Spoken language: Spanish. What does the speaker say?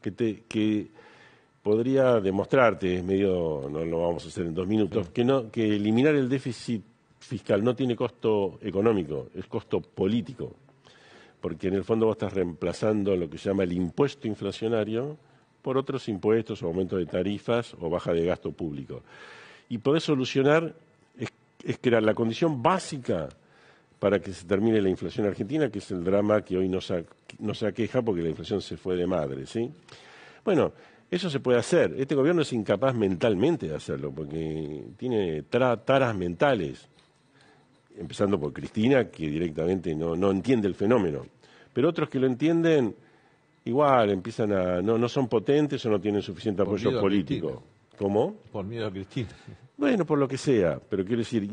que, podría demostrarte, es medio, no lo vamos a hacer en dos minutos, que, no, que eliminar el déficit fiscal no tiene costo económico, es costo político, porque en el fondo vos estás reemplazando lo que se llama el impuesto inflacionario por otros impuestos, o aumento de tarifas o baja de gasto público. Y poder solucionar es crear la condición básica para que se termine la inflación argentina, que es el drama que hoy nos ha no se queja porque la inflación se fue de madre, ¿sí? Bueno, eso se puede hacer. Este gobierno es incapaz mentalmente de hacerlo porque tiene taras mentales, empezando por Cristina, que directamente no, entiende el fenómeno. Pero otros que lo entienden, igual empiezan a. no, son potentes o no tienen suficiente apoyo político. ¿Cómo? Por miedo a Cristina. Bueno, por lo que sea, pero quiero decir,